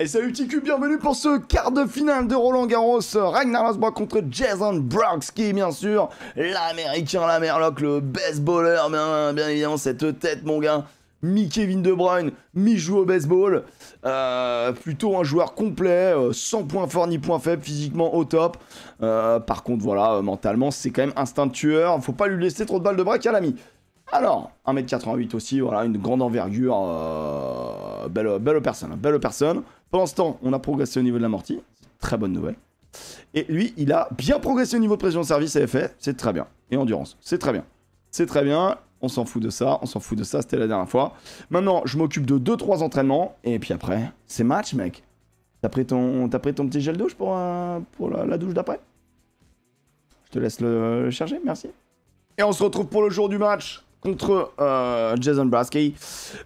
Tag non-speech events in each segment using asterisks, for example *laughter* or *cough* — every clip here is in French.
Et salut TQ, bienvenue pour ce quart de finale de Roland Garros, Ragnar contre Jason Brooks, qui bien sûr l'américain, la merloc, le best bowler, bien, bien évidemment, cette tête mon gars, mi-Kevin De Bruyne, mi-joue au baseball, euh, plutôt un joueur complet, euh, sans points fort ni point faible, physiquement au top, euh, par contre voilà, mentalement c'est quand même instinctueur, faut pas lui laisser trop de balles de braque hein, à l'ami. Alors, 1m88 aussi, voilà, une grande envergure, euh, belle, belle personne, hein, belle personne. Pendant ce temps, on a progressé au niveau de l'amorti, très bonne nouvelle. Et lui, il a bien progressé au niveau de pression de service et effet, c'est très bien. Et endurance, c'est très bien. C'est très bien, on s'en fout de ça, on s'en fout de ça, c'était la dernière fois. Maintenant, je m'occupe de 2-3 entraînements, et puis après, c'est match, mec. T'as pris, ton, ton petit gel douche pour, euh, pour la, douche d'après Je te laisse le, le charger, merci. Et on se retrouve pour le jour du match contre euh, Jason Brasky.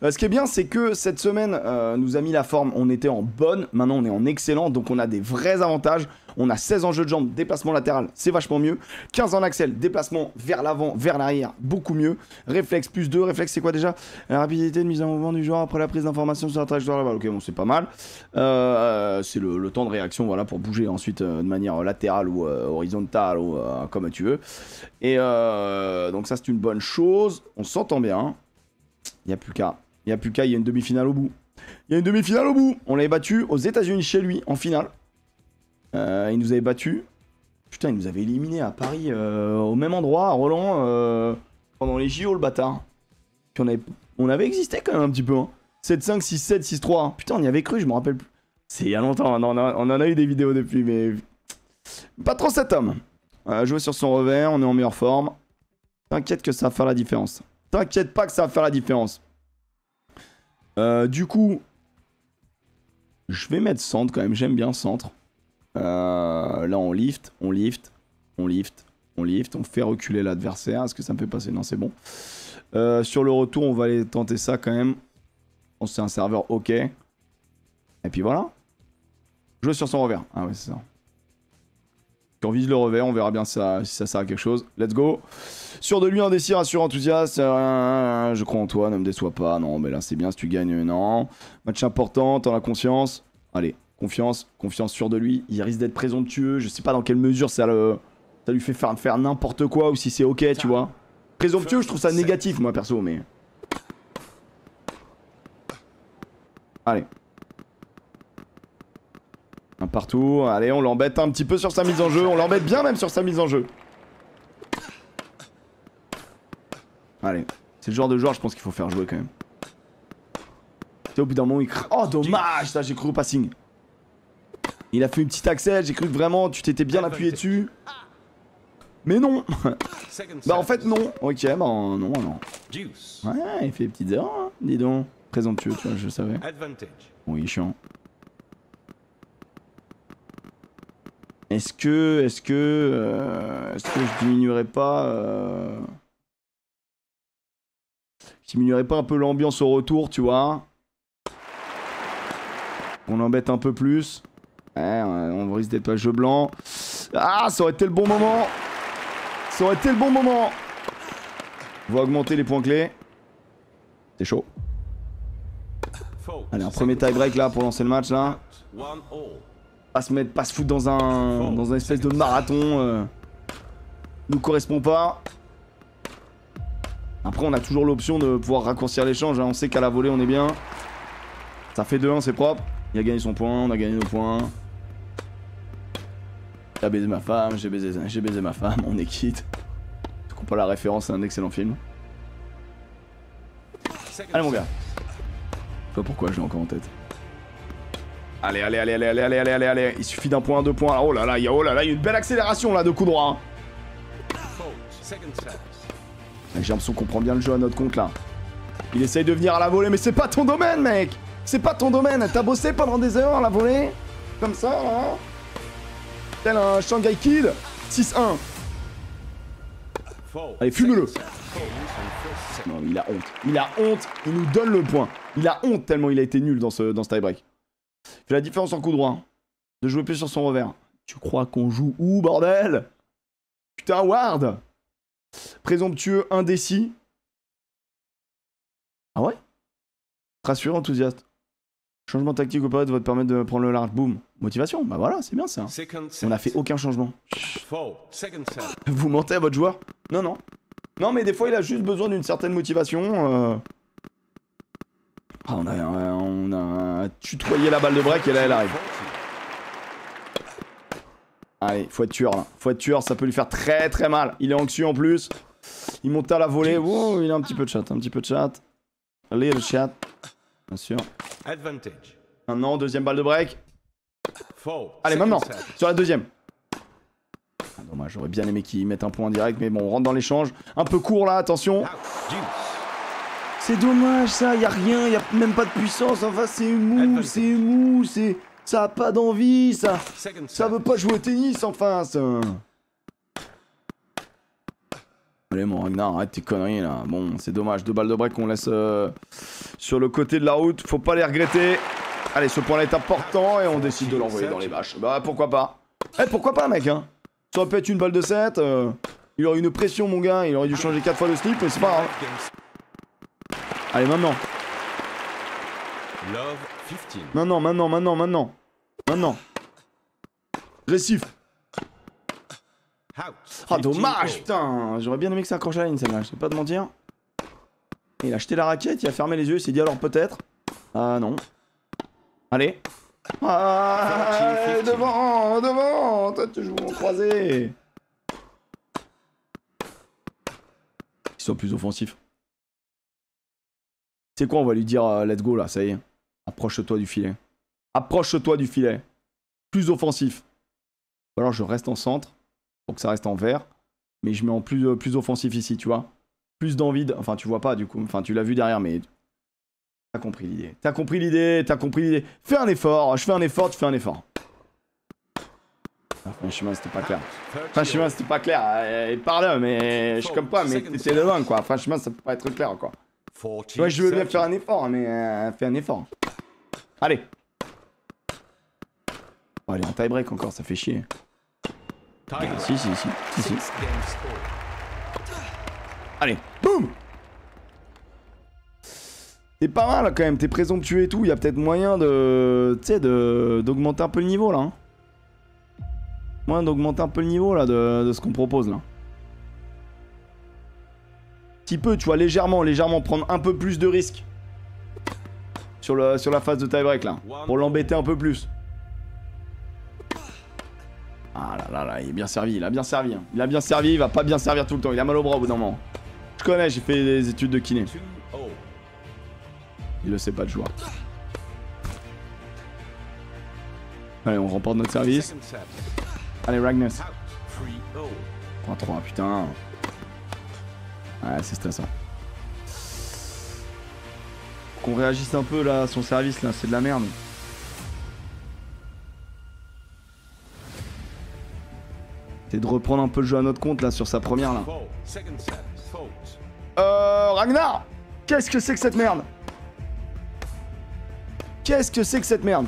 Euh, ce qui est bien, c'est que cette semaine euh, nous a mis la forme. On était en bonne, maintenant on est en excellent, donc on a des vrais avantages. On a 16 en jeu de jambes, déplacement latéral, c'est vachement mieux. 15 en axel, déplacement vers l'avant, vers l'arrière, beaucoup mieux. Réflexe plus 2, réflexe c'est quoi déjà La rapidité de mise en mouvement du joueur après la prise d'information sur la trajectoire de la balle. Ok, bon, c'est pas mal. Euh, c'est le, temps de réaction, voilà, pour bouger ensuite euh, de manière latérale ou euh, horizontale ou comme tu veux. Et donc ça, c'est une bonne chose. On s'entend bien. Il n'y a plus qu'à. Il n'y a plus qu'à, il y a une demi-finale au bout. Il y a une demi-finale au bout. On l'avait battu aux États-Unis chez lui en finale. Euh, il nous avait battu. Putain, il nous avait éliminé à Paris, euh, au même endroit, à Roland, euh, pendant les JO, le bâtard. on avait, on avait existé quand même un petit peu. 7-5, 6-7, 6-3. Putain, on y avait cru, je me rappelle plus. C'est il y a longtemps, on en, a, eu des vidéos depuis, mais. Pas trop cet homme. jouer sur son revers, on est en meilleure forme. T'inquiète que ça va faire la différence. T'inquiète pas que ça va faire la différence. du coup, je vais mettre centre quand même, j'aime bien centre. Euh, là, on lift, on lift, on lift, on lift. On fait reculer l'adversaire. Est-ce que ça me fait passer Non, c'est bon. Euh, sur le retour, on va aller tenter ça quand même. On sait un serveur OK. Et puis voilà. Jouer sur son revers. Ah ouais, c'est ça. Quand on vise le revers, on verra bien si ça, si ça sert à quelque chose. Let's go. sur de lui, un désir, assure enthousiaste. je crois en toi, ne me déçois pas. Non, mais là, c'est bien si tu gagnes. Non. Match important, t'en as conscience. Allez, Confiance, confiance sur de lui. Il risque d'être présomptueux. Je sais pas dans quelle mesure ça, le, ça lui fait faire, faire n'importe quoi ou si c'est ok, tu vois. Présomptueux, je trouve ça négatif, moi perso, mais. Allez. Un partout. Allez, on l'embête un petit peu sur sa mise en jeu. On l'embête bien même sur sa mise en jeu. Allez. C'est le genre de joueur, je pense qu'il faut faire jouer quand même. Tu au bout d'un moment, il craint. Oh, dommage, ça, j'ai cru au passing. Il a fait une petite accès, j'ai cru que vraiment tu t'étais bien appuyé dessus. Mais non Bah en fait non Ok, bah non, non. Ouais, il fait des petites erreurs, hein. dis donc. Présomptueux, tu vois, je savais. Oui, chiant. Est-ce que... Est-ce que... Euh, est-ce que je diminuerais pas... Euh, je diminuerais pas un peu l'ambiance au retour, tu vois On embête un peu plus on risque d'être pas jeu blanc. Ah, ça aurait été le bon moment. Ça aurait été le bon moment. On va augmenter les points clés. C'est chaud. Allez, un premier tie break là pour lancer le match là. Pas se mettre, pas se foutre dans un, dans un espèce de marathon. Euh, nous correspond pas. Après, on a toujours l'option de pouvoir raccourcir l'échange. Hein. On sait qu'à la volée, on est bien. Ça fait 2-1, c'est propre. Il a gagné son point, on a gagné nos points. T'as baisé ma femme, j'ai baisé, j'ai baisé ma femme, on est quitte. Tu comprends la référence à un excellent film. Allez mon gars. Pas pourquoi je l'ai encore en tête. Allez, allez, allez, allez, allez, allez, allez, allez, allez. Il suffit d'un point, deux points. Oh là là, il y a, oh là là, il y a une belle accélération là de coup droit. J'ai l'impression qu'on prend bien le jeu à notre compte là. Il essaye de venir à la volée, mais c'est pas ton domaine, mec. C'est pas ton domaine. T'as bossé pendant des heures à la volée, comme ça là un Shanghai Kid 6-1. Allez, fume-le Non, il a honte. Il a honte. Il nous donne le point. Il a honte tellement il a été nul dans ce, dans ce tie-break. Fait la différence en coup droit. Hein, de jouer plus sur son revers. Tu crois qu'on joue où, bordel Putain, Ward Présomptueux, indécis. Ah ouais Rassure, enthousiaste. Changement tactique ou pas va te permettre de prendre le large. Boum. Motivation. Bah voilà, c'est bien ça. On n'a fait aucun changement. *laughs* Vous mentez à votre joueur Non, non. Non, mais des fois, il a juste besoin d'une certaine motivation. Euh. Ah, on, a, on a tutoyé la balle de break et là, elle arrive. Allez, faut être tueur là. Faut être tueur, ça peut lui faire très très mal. Il est anxieux en plus. Il monte à la volée. il a un petit peu de chat, un petit peu de chat. Little chat. Bien sûr. Advantage. Maintenant, deuxième balle de break. Allez, maintenant, sur la deuxième. Ah, dommage, j'aurais bien aimé qu'ils mettent un point direct, mais bon, on rentre dans l'échange. Un peu court là, attention. Ah, c'est dommage ça, y a rien, y a même pas de puissance. Enfin, c'est mou, c'est mou, c'est. Ça a pas d'envie, ça. Ça veut pas jouer au tennis, en face Allez mon Ragnar, arrête tes conneries là. Bon, c'est dommage. Deux balles de break qu'on laisse euh, sur le côté de la route. Faut pas les regretter. Allez, ce point-là est important et on décide de l'envoyer dans les bâches. Bah pourquoi pas Eh pourquoi pas mec hein Ça aurait pu être une balle de 7. Euh, il aurait une pression mon gars, il aurait dû changer 4 fois de slip, mais c'est pas grave. Allez maintenant. Maintenant, maintenant, maintenant, maintenant. Maintenant. Récif. Oh dommage putain J'aurais bien aimé que ça accroche à la ligne celle-là, je sais pas de mentir. il a acheté la raquette, il a fermé les yeux, il s'est dit alors peut-être. Ah non. Allez. Ah, devant, devant Toi tu joues en croisé Qu'il soit plus offensif. C'est quoi on va lui dire euh, let's go là, ça y est. Approche-toi du filet. Approche-toi du filet. Plus offensif. Ou alors je reste en centre. Donc ça reste en vert. Mais je mets en plus, euh, plus offensif ici, tu vois. Plus d'envie, Enfin, tu vois pas du coup. Enfin, tu l'as vu derrière, mais. T'as compris l'idée. T'as compris l'idée. T'as compris l'idée. Fais un effort. Je fais un effort. Tu fais un effort. franchement, ah, c'était pas clair. Franchement, c'était pas clair. Euh, par là, mais je comme pas, mais t'étais loin, quoi. Franchement, ça peut pas être clair, quoi. Ouais, je veux bien faire un effort, hein, mais euh, fais un effort. Allez. allez, oh, un tie-break encore, ça fait chier. Si, si, si. si, si. Allez, boum T'es pas mal quand même, t'es présomptueux et tout, il y a peut-être moyen de... Tu sais, d'augmenter un peu le niveau là. Hein. Moyen d'augmenter un peu le niveau là de, de ce qu'on propose là. Petit peu, tu vois, légèrement, légèrement, prendre un peu plus de risques. Sur, le... sur la phase de tie-break là, pour l'embêter un peu plus. Ah là là là, il est bien servi, il a bien servi. Hein. Il a bien servi, il va pas bien servir tout le temps. Il a mal au bras au bout d'un moment. Je connais, j'ai fait des études de kiné. Il le sait pas de joueur. Allez, on remporte notre service. Allez, Ragnus. 3-3, putain. Ouais, c'est stressant. Qu'on réagisse un peu là, à son service là, c'est de la merde. C'est de reprendre un peu le jeu à notre compte là sur sa première là. Euh, Ragnar Qu'est-ce que c'est que cette merde Qu'est-ce que c'est que cette merde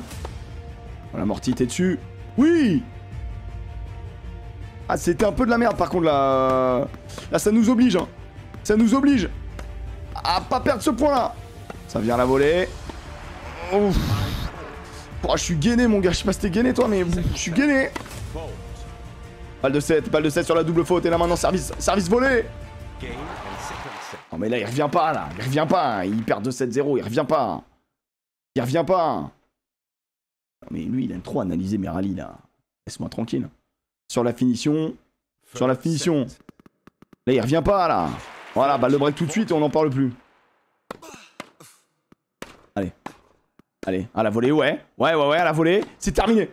oh, la Morty, t'es dessus. Oui Ah, c'était un peu de la merde par contre là. Là, ça nous oblige. Hein. Ça nous oblige à pas perdre ce point là. Ça vient la voler... Ouf. Oh, je suis gainé, mon gars. Je sais pas si t'es gainé, toi, mais je suis gainé. Balle de 7, balle de 7 sur la double faute. Et là maintenant, service, service volé. Non mais là, il revient pas là. Il revient pas. Hein. Il perd 2-7-0. Il revient pas. Il revient pas. Non mais lui, il aime trop analyser mes rallyes là. Laisse-moi tranquille. Sur la finition. Sur la finition. Là, il revient pas là. Voilà, balle de break tout de suite on n'en parle plus. Allez. Allez, à la volée, ouais. Ouais, ouais, ouais, à la volée. C'est terminé.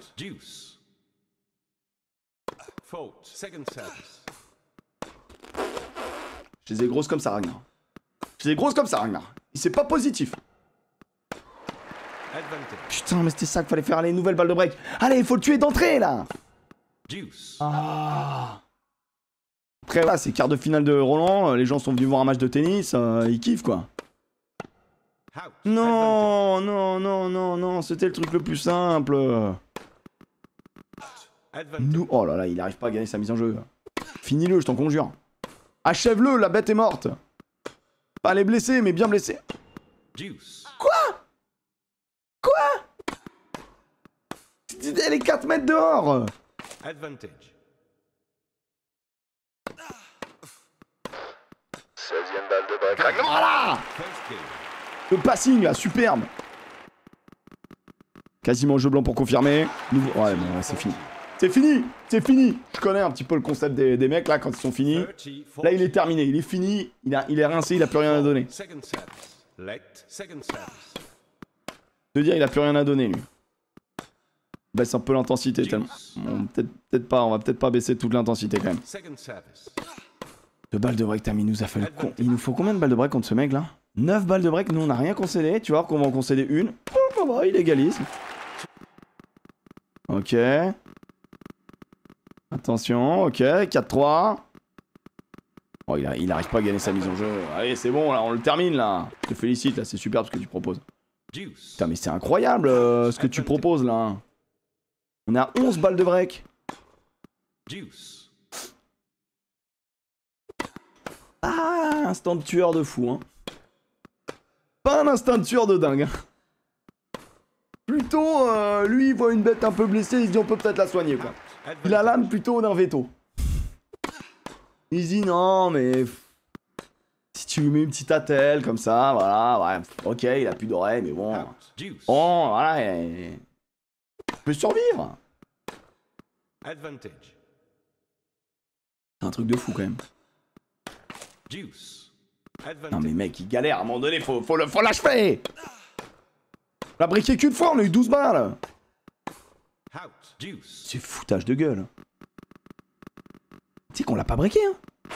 Je les ai grosses comme ça, Ragnar. Je les ai grosses comme ça, Ragnar. C'est pas positif. Putain, mais c'était ça qu'il fallait faire. Allez, nouvelle balle de break. Allez, il faut le tuer d'entrée, là ah. Après, là c'est quart de finale de Roland. Les gens sont venus voir un match de tennis. Euh, ils kiffent, quoi. Non, non, non, non, non. C'était le truc le plus simple. Nous... Oh là là, il arrive pas à gagner sa mise en jeu. Finis-le, je t'en conjure. Achève-le, la bête est morte. Pas les blessés, mais bien blessés. Quoi Quoi Elle est 4 mètres dehors Voilà Le passing là, superbe Quasiment jeu blanc pour confirmer. Ouais, ouais, c'est fini. C'est fini C'est fini Je connais un petit peu le concept des, mecs, là, quand ils sont finis. Là, il est terminé. Il est fini. Il, a, il est rincé. Il a plus rien à donner. De dire, il a plus rien à donner, lui. Baisse un peu l'intensité, tellement. peut-être pas. On va peut-être pas baisser toute l'intensité, quand même. Deux balles de break, Tammy nous a fait con. Il nous faut combien de balles de break contre ce mec, là 9 balles de break. Nous, on n'a rien concédé. Tu vois qu'on va en concéder une. Oh, il égalise. Ok. Attention, ok, 4-3. Oh, il, arrive pas à gagner sa mise en jeu. Allez, c'est bon, là, on le termine, là. Je te félicite, là, c'est superbe ce que tu proposes. Putain, mais c'est incroyable euh, ce que tu proposes, là. On est à 11 balles de break. Ah, instant de tueur de fou, hein. Pas un instinct de tueur de dingue, hein. Plutôt, euh, lui, il voit une bête un peu blessée, il se dit on peut peut-être la soigner, quoi. Il a plutôt d'un veto. Il dit non, mais. Si tu lui mets une petite attelle comme ça, voilà, ouais. Ok, il a plus d'oreilles mais bon. Bon, voilà. Il peut survivre. C'est un truc de fou quand même. Non mais mec, il galère à un moment donné, faut, faut, le, faut l'achever La briquer qu'une fois, on a eu 12 balles c'est foutage de gueule. Hein. Tu sais qu'on l'a pas breaké, hein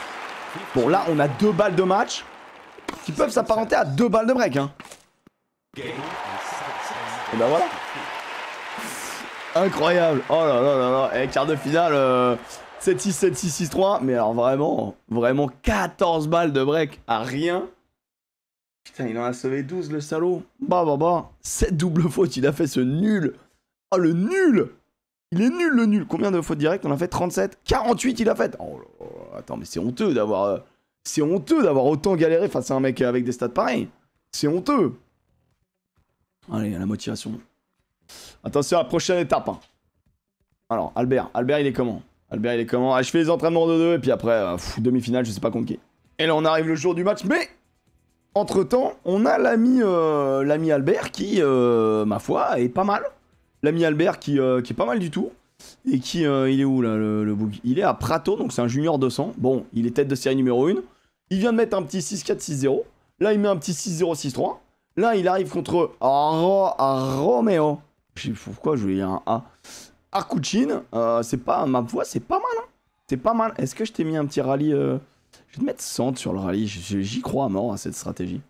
Bon, là, on a deux balles de match qui peuvent s'apparenter à deux balles de break, hein. Et ben voilà. Incroyable. Oh là là là là. Et eh, quart de finale, 7-6, 7-6, 6-3. Mais alors vraiment, vraiment 14 balles de break à rien. Putain, il en a sauvé 12, le salaud. Bah, bah, bah. 7 double faute il a fait ce nul. Oh, le nul Il est nul, le nul Combien de fautes directes On a fait 37 48, il a fait oh, Attends, mais c'est honteux d'avoir... Euh, c'est honteux d'avoir autant galéré face à un mec avec des stats pareils. C'est honteux. Allez, à la motivation. Attention à la prochaine étape. Hein. Alors, Albert. Albert, il est comment Albert, il est comment ah, Je fais les entraînements de deux et puis après, euh, demi-finale, je sais pas contre qui. Et là, on arrive le jour du match, mais entre-temps, on a l'ami euh, Albert qui, ma foi, est pas mal l'ami Albert euh, qui, est pas mal du tout. Et qui, euh, il est où là le, boogie Il est à Prato, donc c'est un junior 200. Bon, il est tête de série numéro 1. Il vient de mettre un petit 6-4-6-0. Là, il met un petit 6-0-6-3. Là, il arrive contre Aro, ah, Romeo. pourquoi je voulais ai un A. Arcuchin, euh, c'est pas ma voix, c'est pas mal. Hein c'est pas mal. Est-ce que je t'ai mis un petit rallye Je vais te mettre centre sur le rallye. J'y crois à mort à cette stratégie.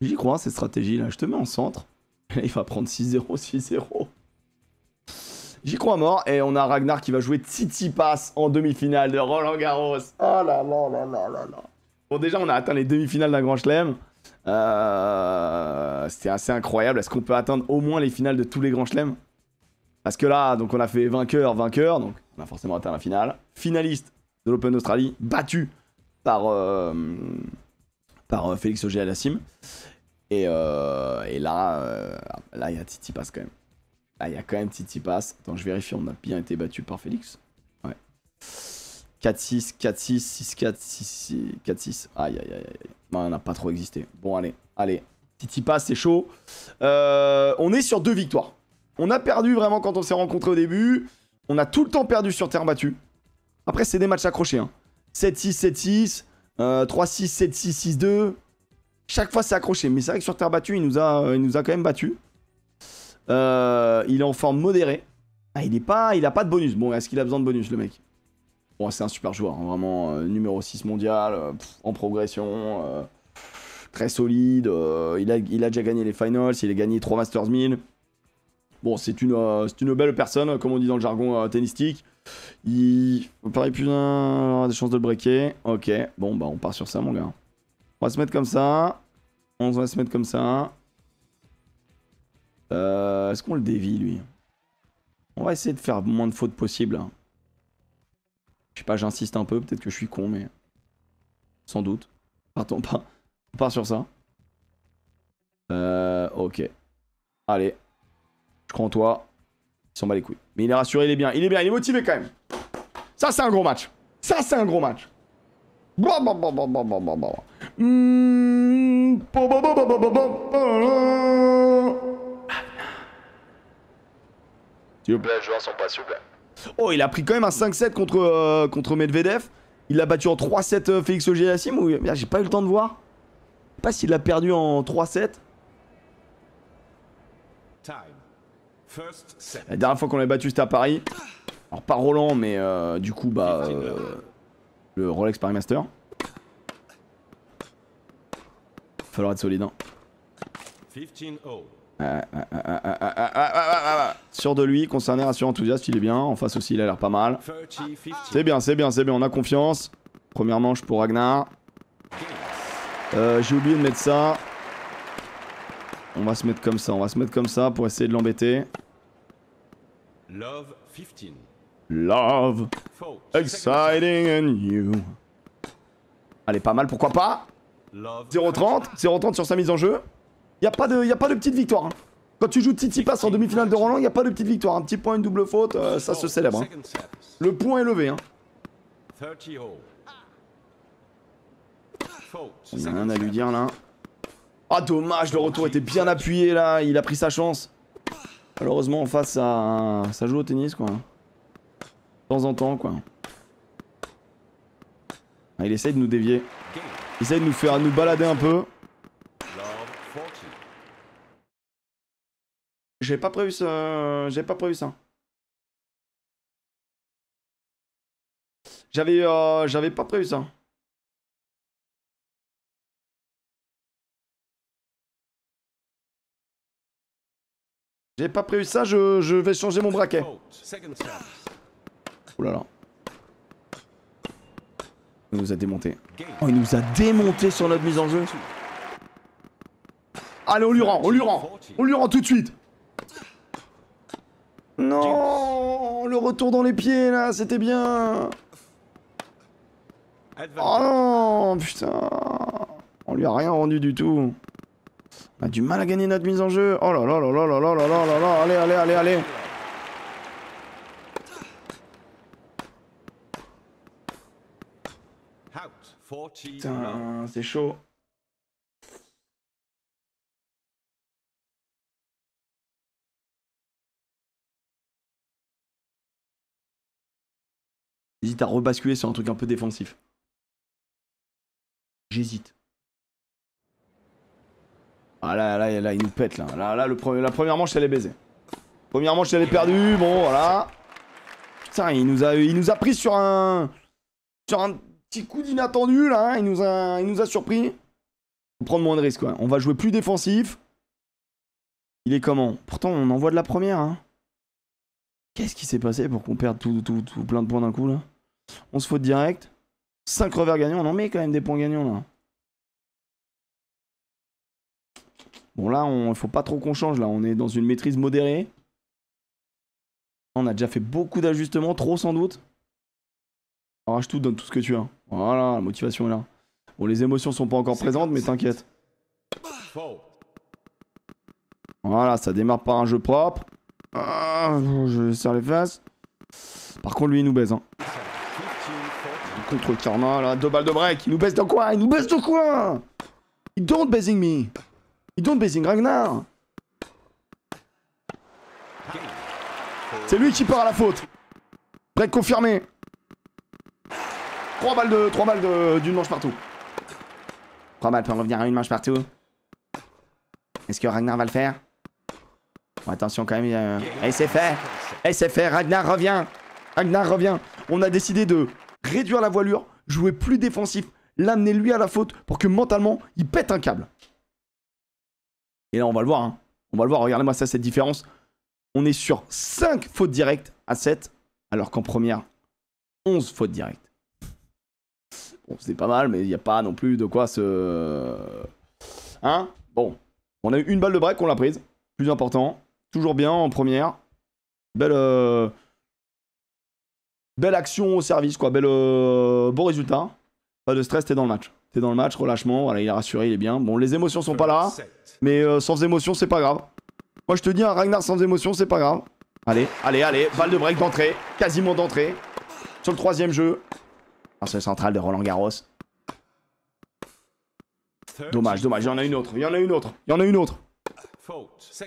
J'y crois à cette stratégie là. Je te mets en centre. *laughs* Il va prendre 6-0, 6-0. J'y crois mort. Et on a Ragnar qui va jouer Titi Pass en demi-finale de Roland Garros. Oh là là là là là Bon, déjà, on a atteint les demi-finales d'un grand chelem. Euh, C'était assez incroyable. Est-ce qu'on peut atteindre au moins les finales de tous les grands chelems Parce que là, donc on a fait vainqueur, vainqueur. Donc on a forcément atteint la finale. Finaliste de l'Open d'Australie, battu par, euh, par euh, Félix Auger Aliassime. Euh, et, là, euh, là, il y a Titi Pass quand même. Là, il y a quand même Titi Pass. Attends, je vérifie, on a bien été battu par Félix. Ouais. 4-6, 4-6, 6-4, 6-6, 4-6. Aïe, aïe, aïe, on n'a pas trop existé. Bon, allez, allez. Titi Pass, c'est chaud. Euh, on est sur deux victoires. On a perdu vraiment quand on s'est rencontrés au début. On a tout le temps perdu sur terre battue. Après, c'est des matchs accrochés. 7-6, 7-6, 3-6, 7-6, 6-2. Chaque fois, c'est accroché. Mais c'est vrai que sur terre battue, il nous a, euh, il nous a quand même battu. Euh, il est en forme modérée. Ah, il n'a pas, pas de bonus. Bon, est-ce qu'il a besoin de bonus, le mec Bon, c'est un super joueur, hein, vraiment euh, numéro 6 mondial, en progression, très solide. il, a, il a déjà gagné les finals, il a gagné 3 Masters 1000. Bon, c'est une, une belle personne, comme on dit dans le jargon tennistique. Il. paraît plus des chances de le breaker. Ok, bon, bah, on part sur ça, mon gars. On va se mettre comme ça. On va se mettre comme ça. Euh, est-ce qu'on le dévie, lui On va essayer de faire moins de fautes possible. Hein. Je sais pas, j'insiste un peu. Peut-être que je suis con, mais... Sans doute. Partons pas. On part sur ça. Euh, ok. Allez. Je crois en toi. Il s'en bat les couilles. Mais il est rassuré, il est bien. Il est bien, il est motivé quand même. Ça, c'est un gros match. Ça, c'est un gros match. S'il vous plaît, joueurs sont Oh, il a pris quand même un 5-7 contre, euh, contre Medvedev. Il l'a battu en 3-7 euh, Félix Ogéassim ou j'ai pas eu le temps de voir. Je sais pas s'il l'a perdu en 3-7. La dernière fois qu'on l'a battu c'était à Paris. Alors pas Roland mais euh, du coup bah le Rolex Paris Master. Falloir être solide. Hein. Sûr de lui, concerné, rassurant, enthousiaste, il est bien. En face aussi, il a l'air pas mal. C'est bien, c'est bien, c'est bien, on a confiance. Première manche pour Ragnar. J'ai oublié de mettre ça. On va se mettre comme ça, on va se mettre comme ça pour essayer de l'embêter. Love 15. Love, exciting and you. Allez, pas mal, pourquoi pas 0,30, 0,30 sur sa mise en jeu. Il a, pas de, a pas de petite victoire. Hein. Quand tu joues Titi Pass en demi-finale de Roland, il n'y a pas de petite victoire. Un petit point, une double faute, euh, ça se célèbre. Hein. Le point est levé. Hein. a rien à lui dire là. Ah dommage, le retour était bien appuyé là, il a pris sa chance. Malheureusement en face, ça, ça joue au tennis quoi temps en temps, quoi. Ah, il essaye de nous dévier. Il essaye de nous faire nous balader un peu. J'ai pas prévu ça. Euh, j'avais pas prévu ça. J'avais euh, j'avais pas prévu ça. J'ai pas prévu ça, je, je vais changer mon braquet. Oh là là. Il nous a démonté. Oh, il nous a démonté sur notre mise en jeu. Allez, on lui rend, on lui rend. On lui rend tout de suite. Non, le retour dans les pieds là, c'était bien. Oh non, putain. On lui a rien rendu du tout. On a du mal à gagner notre mise en jeu. Oh là là là là là là là là là. Allez, allez, allez, allez. Putain, c'est chaud. J'hésite à rebasculer sur un truc un peu défensif. J'hésite. Ah là, là, il nous pète là. Là, le la première manche, elle est baisée. Première manche, elle est perdue. Bon, voilà. Putain, il nous a, il nous a pris sur un. Sur un petit coup d'inattendu là, hein. il, nous a, il surpris. prendre moins de risques quoi. On va jouer plus défensif. Il est comment Pourtant on envoie de la première. Hein. Qu'est-ce qui s'est passé pour qu'on perde tout, plein de points d'un coup là On se faute direct. 5 revers gagnants, on en met quand même des points gagnants là. Bon là, il faut pas trop qu'on change là, on est dans une maîtrise modérée. On a déjà fait beaucoup d'ajustements, trop sans doute. Arrache tout, donne tout ce que tu as. Voilà, la motivation est là. Bon, les émotions sont pas encore présentes, mais t'inquiète. Voilà, ça démarre par un jeu propre. Ah, je serre les fesses. Par contre, lui, il nous baise. Hein. Contre Karma, là, deux balles de break. Il nous baise dans quoi Il nous baise de quoi Il don't basing me. Il don't baising Ragnar. C'est lui qui part à la faute. Break confirmé. 3 balles de. balles d'une manche partout. 3 balles pour revenir à une manche partout. Est-ce que Ragnar va le faire Attention quand même. Euh, et c'est fait Et c'est fait Ragnar revient Ragnar revient On a décidé de réduire la voilure, jouer plus défensif, l'amener lui à la faute pour que mentalement, il pète un câble. Et là, on va le voir. Hein. On va le voir. Regardez-moi ça, cette différence. On est sur 5 fautes directes à 7, alors qu'en première, 11 fautes directes. Bon, c'est pas mal, mais il n'y a pas non plus de quoi se... Hein Bon. On a eu une balle de break, qu'on l'a prise. Plus important. Toujours bien en première. Belle... Euh, belle action au service, quoi. Belle, euh, Beau résultat. Pas de stress, t'es dans le match. T'es dans le match, relâchement. Voilà, il est rassuré, il est bien. Bon, les émotions sont pas là. Mais euh, sans émotion, c'est pas grave. Moi, je te dis, un hein, Ragnar sans émotion, c'est pas grave. Allez, allez, allez. Balle de break d'entrée. Quasiment d'entrée. Sur le troisième jeu le central de Roland Garros. Dommage, dommage. Il y en a une autre. Il y en a une autre. Il y en a une autre.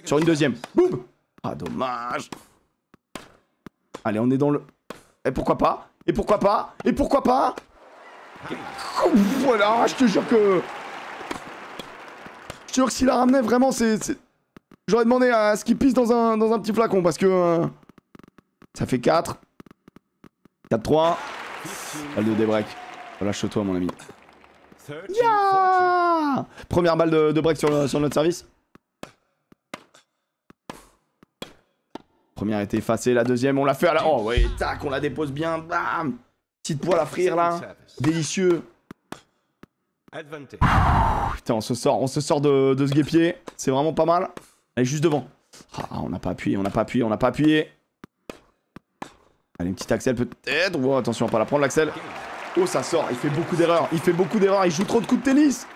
Sur une deuxième. Boum Ah, dommage. Allez, on est dans le... Et pourquoi pas Et pourquoi pas Et pourquoi pas Voilà, je te jure que... Je te jure que s'il la ramenait, vraiment, c'est... J'aurais demandé à ce qu'il pisse dans un, dans un petit flacon, parce que... Euh, ça fait 4. 4-3. Balle de débreak. Lâche-toi, mon ami. Première balle de, de break sur, notre service. Première était effacée, la deuxième, on l'a fait à la. Oh, ouais, tac, on la dépose bien. Bam Petite poêle à frire là. Délicieux. Putain, on se sort, on se sort de, ce guépier. C'est vraiment pas mal. Elle juste devant. Ah, on n'a pas appuyé, on n'a pas appuyé, on n'a pas appuyé. Allez, une petite Axel peut-être. Oh, attention, on va pas la prendre l'Axel. Oh, ça sort. Il fait beaucoup d'erreurs. Il fait beaucoup d'erreurs. Il joue trop de coups de tennis.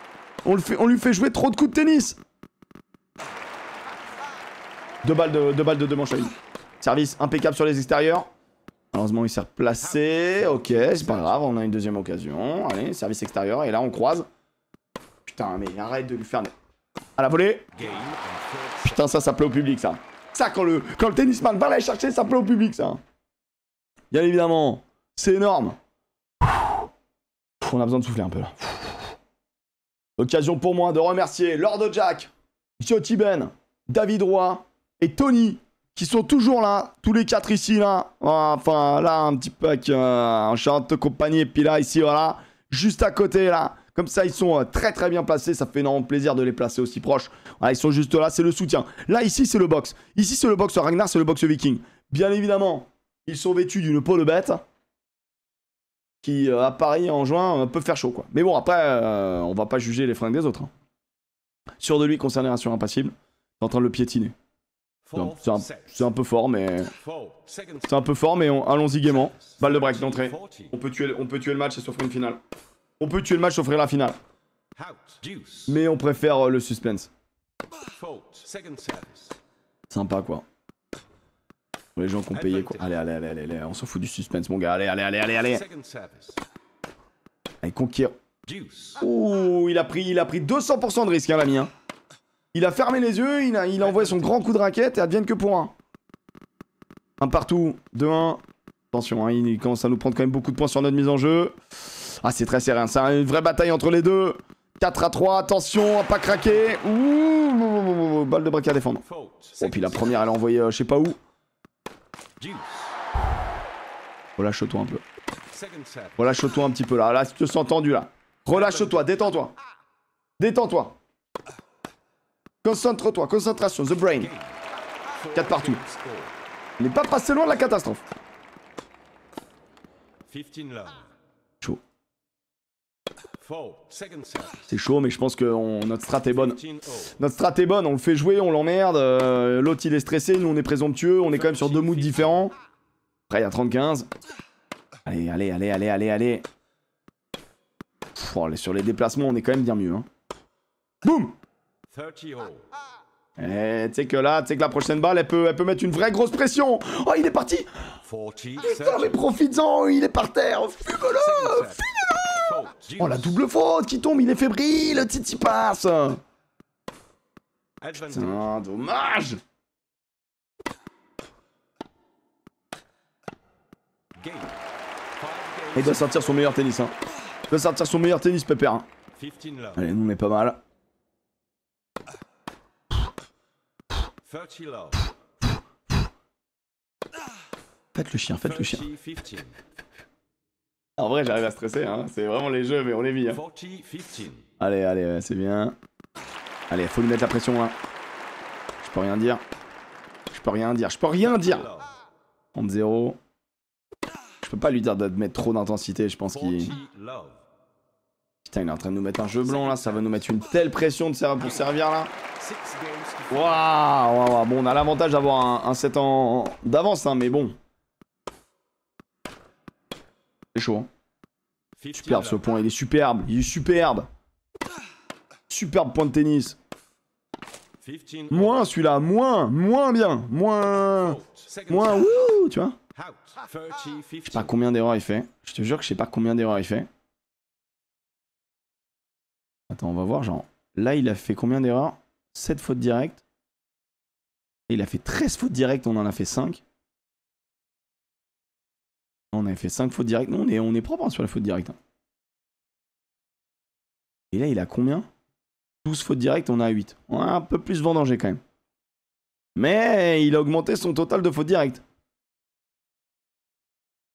On, le fait, on lui fait jouer trop de coups de tennis. Deux balles de, deux balles de manches Service impeccable sur les extérieurs. Malheureusement, il s'est replacé. Ok, c'est pas grave, on a une deuxième occasion. Allez, service extérieur, et là, on croise. Putain, mais arrête de lui faire... À la volée Putain, ça, ça plaît au public, ça. Ça, quand le, quand tennisman va aller chercher, ça plaît au public, ça bien évidemment. C'est énorme. On a besoin de souffler un peu là. Occasion pour moi de remercier Lord Jack, Monsieur Tiben, David Roy et Tony qui sont toujours là, tous les quatre ici là. Enfin là un petit pack avec, euh, compagnie et puis là ici voilà, juste à côté là. Comme ça, ils sont euh, très très bien placés. Ça fait énormément plaisir de les placer aussi proches. ils sont juste là. C'est le soutien. Là, ici, c'est le box. Ici, c'est le box Ragnar, c'est le box Viking. Bien évidemment, ils sont vêtus d'une peau de bête qui, euh, à Paris en juin, euh, peut faire chaud, quoi. Mais bon, après, euh, on va pas juger les fringues des autres. Sur hein. Sûr de lui concerné, un sur impassible, en train de le piétiner. C'est un, peu fort, mais. C'est un peu fort, mais allons-y gaiement. Balle de break d'entrée. On, peut tuer, on peut tuer le match et s'offrir une finale. On peut tuer le match, et s'offrir la finale. Mais on préfère le suspense. Sympa, quoi. Les gens qui ont payé quoi. Allez, allez, allez, allez, on s'en fout du suspense, mon gars. Allez, allez, allez, allez, allez. Allez, conquiert. Ouh, il a pris, il a pris 200% de risque, hein, l'ami. Hein. Il a fermé les yeux, il a, il a envoyé son grand coup de raquette et advienne que pour un. Un partout, Deux, 1 Attention, il commence à nous prendre quand même beaucoup de points sur notre mise en jeu. Ah, c'est très serré, c'est une vraie bataille entre les deux. 4 à 3, attention, à pas craquer. Ouh, balle de braquet à défendre. Oh, puis la première, elle a envoyé je sais pas où. Relâche-toi un peu. Relâche-toi un petit peu là. Là, tu te sens tendu là. Relâche-toi, détends-toi. Détends-toi. Concentre-toi, concentration, the brain. 4 partout. Il n'est pas passé loin de la catastrophe. 15 là. C'est chaud, mais je pense que notre strat est bonne. Notre strat est bonne, on le fait jouer, on l'emmerde. Euh, l'autre, il est stressé, nous, on est présomptueux. On est quand même sur deux moods différents. Après, il y a 35. Allez, allez, allez, allez, allez, allez. sur les déplacements, on est quand même bien mieux. Hein. Boum eh, tu sais que là, tu sais que la prochaine balle, elle peut, elle peut mettre une vraie grosse pression. Oh, il est parti Putain, mais profites-en, il est par terre fume Oh, la double faute qui tombe, il est fébrile, Titi passe Putain, dommage Il doit sortir son meilleur tennis, hein. Il doit sortir son meilleur tennis, Pépère. Hein. Allez, nous, on est pas mal. Faites le chien, faites le chien. En vrai, j'arrive à stresser, hein. c'est vraiment les jeux, mais on les vit. Hein. allez, allez, euh, c'est bien. Allez, faut lui mettre la pression là. Je peux rien dire. Je peux rien dire, je peux rien dire. en 0. Je peux pas lui dire de mettre trop d'intensité, je pense qu'il. Putain, il est en train de nous mettre un jeu blanc là, ça va nous mettre une telle pression de servir pour servir là. Waouh, waouh, bon, on a l'avantage d'avoir un, 7 set en, d'avance, hein, mais bon. C'est chaud. Hein. Superbe ce point, il est superbe, il est superbe. Superbe point de tennis. Moins celui-là, moins, moins bien, moins, moins, wouh tu vois. Ah. Je sais pas combien d'erreurs il fait. Je te jure que je sais pas combien d'erreurs il fait. Attends, on va voir, genre, là il a fait combien d'erreurs 7 fautes directes. il a fait 13 fautes directes, on en a fait 5. On avait fait 5 fautes directes. Non, on est, on est propre hein, sur la faute directe. Hein. Et là, il a combien 12 fautes directes, on a 8. On a un peu plus vendangé quand même. Mais il a augmenté son total de fautes directes.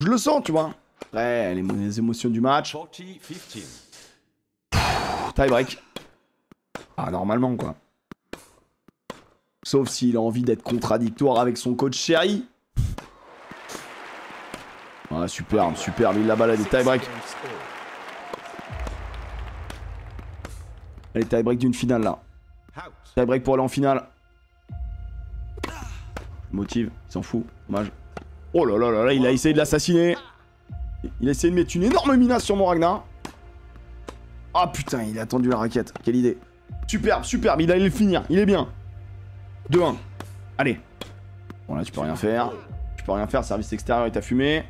Je le sens, tu vois. les, émotions du match. tie break. Ah, normalement, quoi. Sauf s'il a envie d'être contradictoire avec son coach chéri. Ah superbe, superbe. Il la balade. des tie-break. Allez, tie-break d'une finale là. Tie-break pour aller en finale. Motive, il s'en fout. Dommage. Oh là là là là, il a essayé de l'assassiner. Il a essayé de mettre une énorme minace sur mon Ragnar. Ah putain, il a attendu la raquette. Quelle idée. Superbe, superbe. Il allait le finir. Il est bien. 2-1. Allez. Bon là, tu peux rien faire. Tu peux rien faire. Service extérieur est à fumer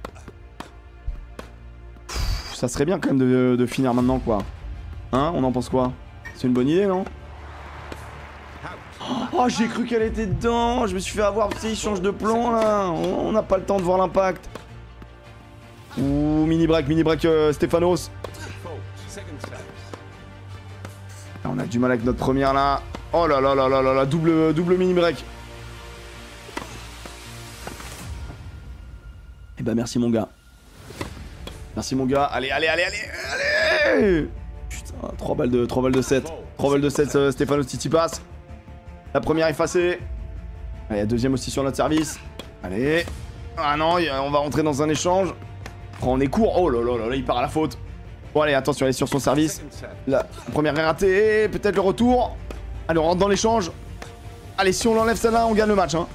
ça serait bien quand même de, finir maintenant, quoi. Hein On en pense quoi C'est une bonne idée, non Oh, j'ai cru qu'elle était dedans Je me suis fait avoir, tu sais, il change de plan, là On n'a pas le temps de voir l'impact Ouh, mini-break, mini-break, euh, Stephanos. On a du mal avec notre première, là Oh là là là là là double, double mini-break Eh bah, ben, merci, mon gars Merci mon gars. Allez, allez, allez, allez, allez Putain, 3 balles de, 3 balles de 7. 3 balles de 7, euh, Stéphano Titi passe. La première effacée. Allez, la deuxième aussi sur notre service. Allez. Ah non, on va rentrer dans un échange. on est court. Oh là là là, il part à la faute. Bon allez, attention, elle est sur son service. La première ratée, peut-être le retour. Allez, on rentre dans l'échange. Allez, si on l'enlève ça là on gagne le match. Hein.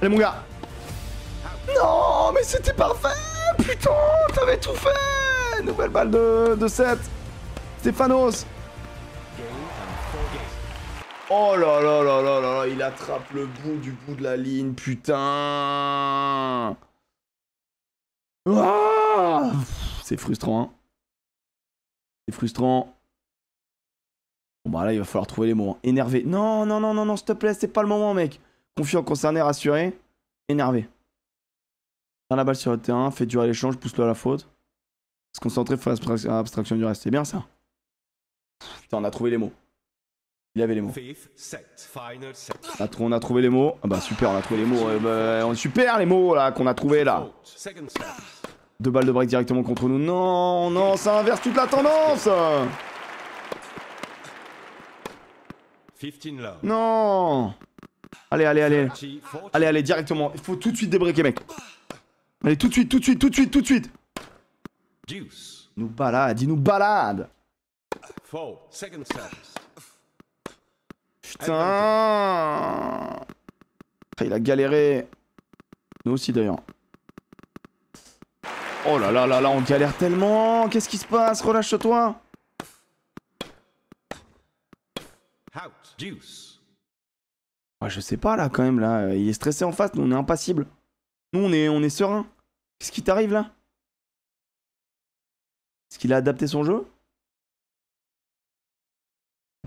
Allez, mon gars. Non, mais c'était parfait Putain, t'avais tout fait Nouvelle balle de, de 7. Stéphanos. Oh là là là là là là, il attrape le bout du bout de la ligne, putain ah C'est frustrant, hein. C'est frustrant. Bon bah là, il va falloir trouver les mots. Hein. Énervé. Non, non, non, non, non, s'il te plaît, c'est pas le moment, mec. Confiant, concerné, rassuré, énervé. Dans la balle sur le terrain, fait durer l'échange, pousse-le à la faute. Se concentrer, faire abstraction du reste. C'est bien ça. on a trouvé les mots. Il y avait les mots. On a trouvé les mots. Ah bah super, on a trouvé les mots. Eh bah, on super les mots là qu'on a trouvé là. Deux balles de break directement contre nous. Non, non, ça inverse toute la tendance. Non. Allez, allez, allez. Allez, allez, directement. Il faut tout de suite débriquer, mec. Allez, tout de suite, tout de suite, tout de suite, tout de suite. Il Nous balade, il nous balade. Putain. Il a galéré. Nous aussi, d'ailleurs. Oh là là là là, on galère tellement. Qu'est-ce qui se passe Relâche-toi. Deuce. Bah, je sais pas là quand même là, euh, il est stressé en face, nous on est impassible. Nous on est on est serein. Qu'est-ce qui t'arrive là Est-ce qu'il a adapté son jeu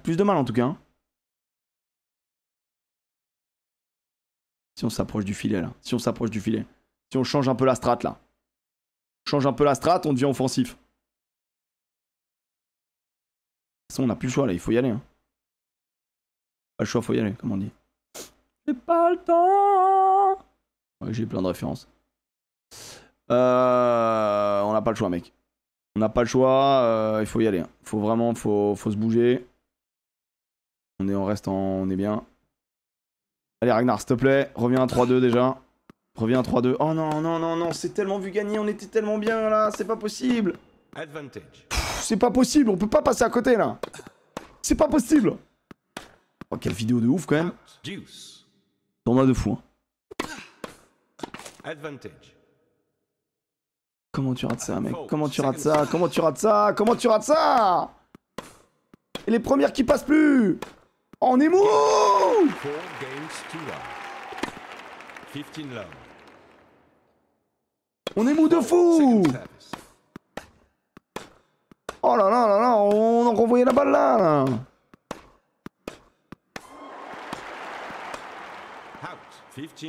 Plus de mal en tout cas. Hein. Si on s'approche du filet là, si on s'approche du filet, si on change un peu la strate là. Change un peu la strat, on devient offensif. De toute façon, on n'a plus le choix là, il faut y aller. Hein. Pas le choix, il faut y aller, comme on dit. J'ai pas le temps. Ouais, J'ai plein de références. Euh, on n'a pas le choix, mec. On n'a pas le choix. Euh, il faut y aller. Il hein. Faut vraiment, faut, se bouger. On est, on reste, on est bien. Allez Ragnar, s'il te plaît, reviens à 3-2 déjà. Reviens à 3-2. Oh non, non, non, non, c'est tellement vu gagner, on était tellement bien là, c'est pas possible. Advantage. C'est pas possible, on peut pas passer à côté là. C'est pas possible. Oh, quelle vidéo de ouf quand même. Tournoi de fou. Hein. Comment tu rates ça, mec Comment tu rates ça Comment tu rates ça Comment tu rates ça Et les premières qui passent plus On est mou On est mou de fou Oh là là là là, on en renvoyait la balle là.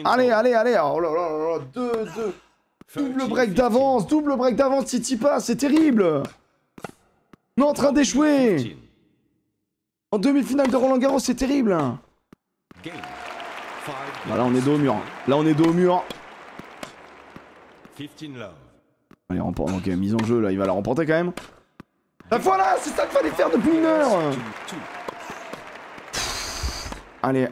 Allez, allez, allez. Oh là là là 2-2. Double break d'avance. Double break d'avance. Titipa, C'est terrible. On est en train d'échouer. En demi-finale de Roland Garros, c'est terrible. Bah là, on est dos au mur. Là, on est dos au mur. Allez, remporte. Ok, mise en jeu, là, il va la remporter quand même. la voilà, c'est ça qu'il fallait faire depuis une heure. Allez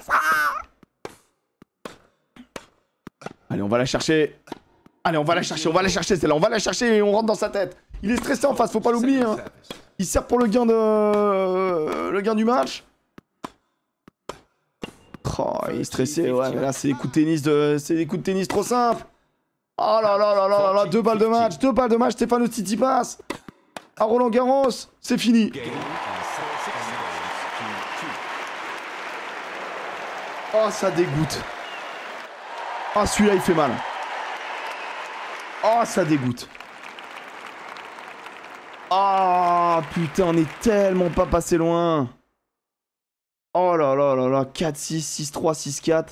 ça Allez, on va la chercher. Allez, on va la chercher, on va la chercher, celle-là. On va la chercher et on rentre dans sa tête. Il est stressé en face, faut pas l'oublier. Hein. Il sert pour le gain de... Le gain du match. Oh, il est stressé, ouais, là, c'est des coups de tennis de... C'est des coups de tennis trop simples. Oh là là là là là, deux balles de match, deux balles de match, Stéphane Titi passe. À Roland Garros, c'est fini. Oh, ça dégoûte. Oh, celui-là, il fait mal. Oh, ça dégoûte. Ah, oh, putain, on est tellement pas passé loin. Oh là là là là, 4-6, 6-3, 6-4.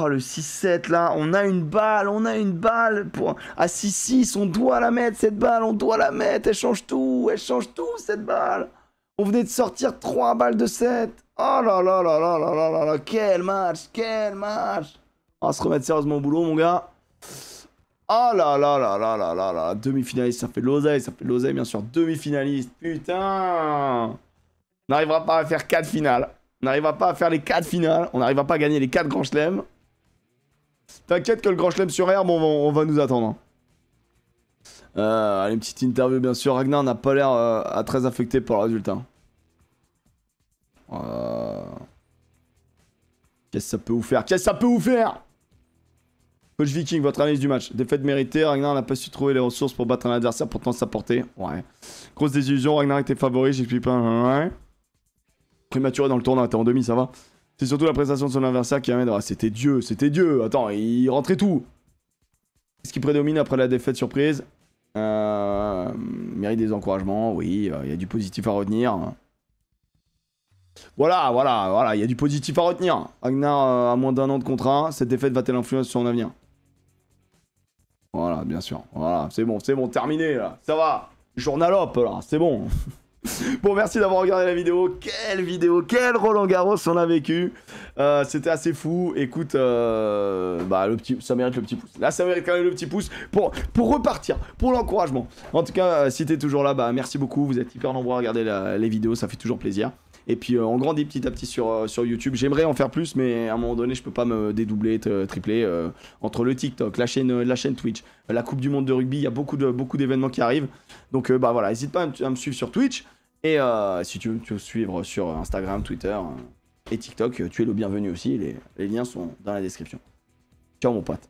Oh, le 6-7 là, on a une balle, on a une balle. Pour... À 6-6, on doit la mettre cette balle, on doit la mettre. Elle change tout, elle change tout cette balle. On venait de sortir 3 balles de 7. Oh là là là là là là là Quel match, quel match. On va se remettre sérieusement au boulot, mon gars. Oh là là là là là là Demi-finaliste, ça fait l'oseille, ça fait l'oseille, bien sûr. Demi-finaliste, putain. On n'arrivera pas à faire 4 finales. On n'arrivera pas à faire les 4 finales. On n'arrivera pas à gagner les 4 grands chelems. T'inquiète que le grand chelem sur herbe, on va, on va nous attendre. allez, une petite interview, bien sûr. Ragnar n'a pas l'air à très affecté par le résultat. Euh, qu'est-ce que ça peut vous faire Qu'est-ce que ça peut vous faire Coach Viking, votre analyse du match. Défaite méritée, Ragnar n'a pas su trouver les ressources pour battre un adversaire pourtant sa portée. Ouais. Grosse désillusion, Ragnar était favori, j'explique pas. Prématuré dans le tournoi, t'es en demi, ça va. C'est surtout la prestation de son adversaire qui amène. Ah, c'était Dieu, c'était Dieu. Attends, il rentrait tout. Qu'est-ce qui prédomine après la défaite surprise euh, Mérite des encouragements, oui, euh, il y a du positif à retenir. Voilà, voilà, voilà, il y a du positif à retenir. Agnar a euh, moins d'un an de contrat, cette défaite va-t-elle influencer son avenir Voilà, bien sûr. Voilà, c'est bon, c'est bon, terminé là. Ça va. Journal Journalope là, c'est bon. *laughs* bon, merci d'avoir regardé la vidéo. Quelle vidéo, quel Roland Garros on a vécu. Euh, c'était assez fou. Écoute, euh, bah, le petit, ça mérite le petit pouce. Là, ça mérite quand même le petit pouce pour, repartir, pour l'encouragement. En tout cas, si t'es toujours là, bah, merci beaucoup. Vous êtes hyper nombreux à regarder les vidéos, ça fait toujours plaisir. Et puis euh, on grandit petit à petit sur, euh, sur YouTube. J'aimerais en faire plus, mais à un moment donné, je peux pas me dédoubler, tripler euh, entre le TikTok, la chaîne, la chaîne Twitch, la Coupe du Monde de rugby. Il y a beaucoup beaucoup d'événements qui arrivent. Donc bah voilà, n'hésite pas à, me suivre sur Twitch. Et si tu veux, tu suivre sur Instagram, Twitter et TikTok, tu es le bienvenu aussi. Les, les liens sont dans la description. Ciao mon pote.